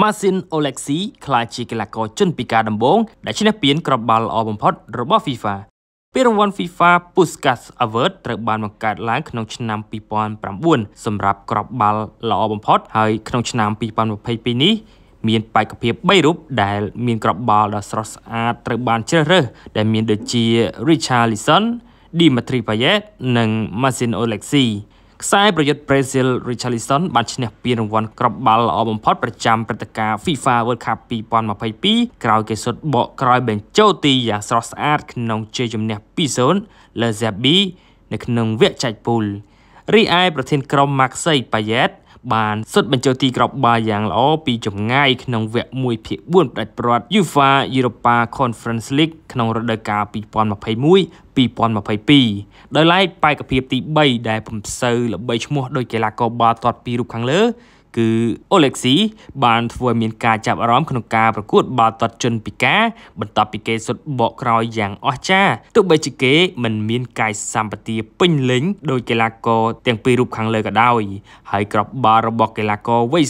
Marcin Olexi ក្លាយជាកីឡាករជនពិការដំបូងដែលឈ្នះពានគ្រាប់បាល់ល្អបំផុតរបស់ FIFA ពានរង្វាន់ FIFA Puskas Award ត្រូវបានបង្កើតឡើងក្នុងឆ្នាំ2009សម្រាប់គ្រាប់បាល់ល្អបំផុតហើយក្នុងឆ្នាំ2022នេះ មានបេក្ខភាព3រូបដែលមានក្របបាល់ដ៏ស្រស់ស្អាតត្រូវបានជ្រើសរើសដែលមានដូចជា Richarlison, Dimitri Payet និង Marcin Olexi ខ្សែប្រយុទ្ធប្រេស៊ីល Richarlison បានឈ្នះពានរង្វាន់ក្របបាល់ល្អបំផុតប្រចាំព្រឹត្តិការណ៍ FIFA World Cup 2022ក្រោយគេសុទ្ធបកក្រោយបញ្ចូលទីយ៉ាងស្រស់ស្អាតក្នុងជ័យជំនះ2-0លើ Zambia នៅក្នុងវគ្គចែកពូលរីឯប្រធានក្រុម Maxey Payet បានសុទ្ធបញ្ចូលទីក្របបាល់យ៉ាងល្អពីចម្ងាយក្នុងវគ្គ1ភាគ4ផ្ដាច់ព្រាត់ UEFA Europa Conference League ក្នុងរដូវកាល2021 2022ដោយឡែកបេក្ខភាពទី3ដែលពំសូវល្បីឈ្មោះដោយកីឡាករបាល់ទាត់ពីររូបខាងលើគឺអូលេកស៊ីបាន ធ្វើឲ្យមានការចាប់អារម្មណ៍ក្នុងការប្រកួត បាល់ទាត់ជនពិការបន្ទាប់ពីគេសុទ្ធបកក្រោយយ៉ាងអស្ចារ្យទោះបីជាគេមិនមានកាយសម្បទាពេញលេញដោយកីឡាករទាំងពីររូបខាងលើក៏ដោយ ហើយក្របបាល់របស់កីឡាករវ័យ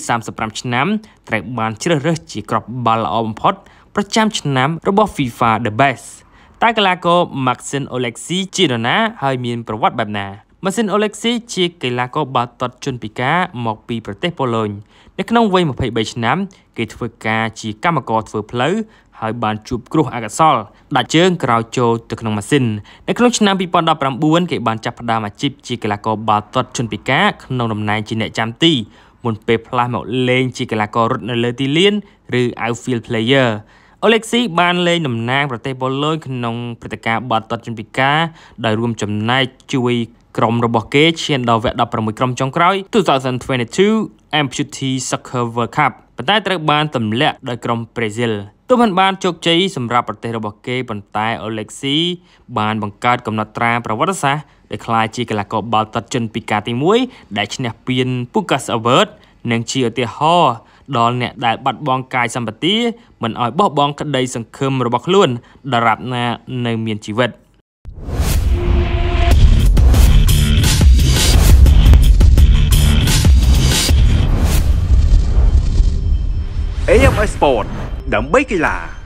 35ឆ្នាំ ត្រូវបាន ជ្រើសរើសជាក្របបាល់ល្អបំផុតប្រចាំឆ្នាំរបស់ FIFA The Best តើកីឡាករ Maxim Alexi ជានរណាហើយមានប្រវត្តិបែបណាម៉ាស៊ីនអូឡិកស៊ីជាកីឡាករបាល់ទាត់ជនពិការមកពីប្រទេសប៉ូឡូញនៅក្នុងវ័យ23ឆ្នាំគេធ្វើការជាកម្មករធ្វើផ្លូវហើយបានជួបគ្រោះអកុសលដាក់ជើង ក្រោយចូលទៅក្នុងម៉ាស៊ីននៅក្នុងឆ្នាំ2019គេបានចាប់ផ្ដើមអាជីពជាកីឡាករបាល់ទាត់ជនពិការក្នុងតំណែងជាអ្នកចាំទីមុនពេលផ្លាស់មកលេងជាកីឡាកររត់នៅលើទីលានឬ outfield player អូលិកស៊ីបានលេងតំណាងប្រទេសប៉ូឡូញក្នុងព្រឹត្តិការណ៍បាល់ទាត់ជនពិការដោយរួមចំណែកជួយក្រុមរបស់គេឈានដល់វគ្គ16ក្រុមចុងក្រោយ2022 MPT Soccer World Cup ប៉ុន្តែត្រូវបានទម្លាក់ដោយក្រុមប្រេស៊ីលទោះមិនបានជោគជ័យសម្រាប់ប្រទេសរបស់គេប៉ុន្តែអូលេកស៊ីបានបង្កើតកំណត់ត្រាប្រវត្តិសាស្ត្រដែលក្លាយជាកីឡាករបាល់ទាត់ជនពិការទី1ដែលឈ្នះពាន Pukas Award និងជាឧទាហរណ៍ដល់អ្នកដែលបាត់បង់កាយសម្បត្តិមិនឲ្យបោះបង់ក្តីសង្ឃឹមរបស់ខ្លួនដរាបណានៅមានជីវិត។ AMI Sport đậm bấy kỳ lạ